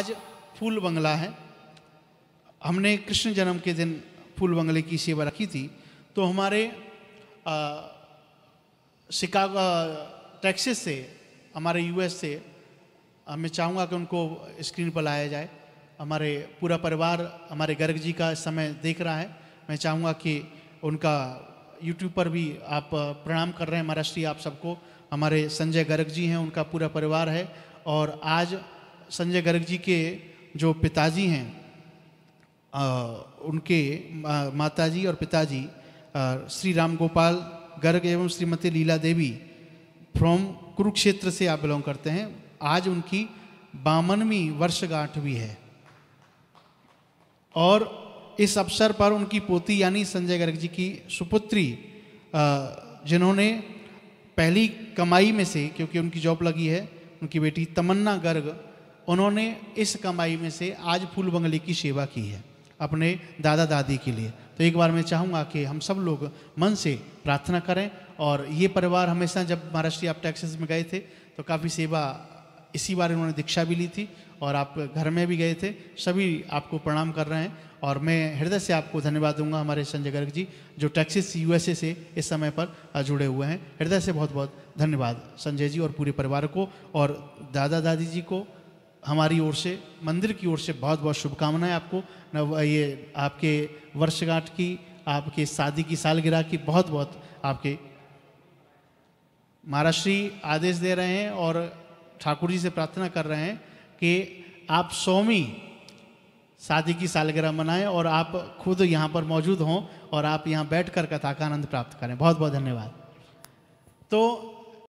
आज फूल बंगला है हमने कृष्ण जन्म के दिन फूल बंगले की सेवा रखी थी तो हमारे शिकागो टैक्सेस से हमारे यूएस से मैं चाहूँगा कि उनको स्क्रीन पर लाया जाए हमारे पूरा परिवार हमारे गर्ग जी का इस समय देख रहा है मैं चाहूँगा कि उनका यूट्यूब पर भी आप प्रणाम कर रहे हैं महाराष्ट्रीय आप सबको हमारे संजय गर्ग जी हैं उनका पूरा परिवार है और आज संजय गर्ग जी के जो पिताजी हैं उनके माताजी और पिताजी श्री राम गोपाल गर्ग एवं श्रीमती लीला देवी फ्रॉम कुरुक्षेत्र से आप बिलोंग करते हैं आज उनकी बावनवीं वर्षगांठ भी है और इस अवसर पर उनकी पोती यानी संजय गर्ग जी की सुपुत्री जिन्होंने पहली कमाई में से क्योंकि उनकी जॉब लगी है उनकी बेटी तमन्ना गर्ग उन्होंने इस कमाई में से आज फूल बंगले की सेवा की है अपने दादा दादी के लिए तो एक बार मैं चाहूँगा कि हम सब लोग मन से प्रार्थना करें और ये परिवार हमेशा जब महाराष्ट्र आप टैक्सेस में गए थे तो काफ़ी सेवा इसी बार इन्होंने दीक्षा भी ली थी और आप घर में भी गए थे सभी आपको प्रणाम कर रहे हैं और मैं हृदय से आपको धन्यवाद दूंगा हमारे संजय गर्ग जी जो टैक्सिस यूएसए से इस समय पर जुड़े हुए हैं हृदय से बहुत बहुत धन्यवाद संजय जी और पूरे परिवार को और दादा दादी जी को हमारी ओर से मंदिर की ओर से बहुत बहुत शुभकामनाएं आपको नव ये आपके वर्षगांठ की आपके शादी की सालगिरह की बहुत बहुत आपके महाराष्ट्री आदेश दे रहे हैं और ठाकुर जी से प्रार्थना कर रहे हैं कि आप सौमी शादी की सालगिरह मनाएं और आप खुद यहाँ पर मौजूद हों और आप यहाँ बैठ कर कथा का आनंद प्राप्त करें बहुत बहुत धन्यवाद तो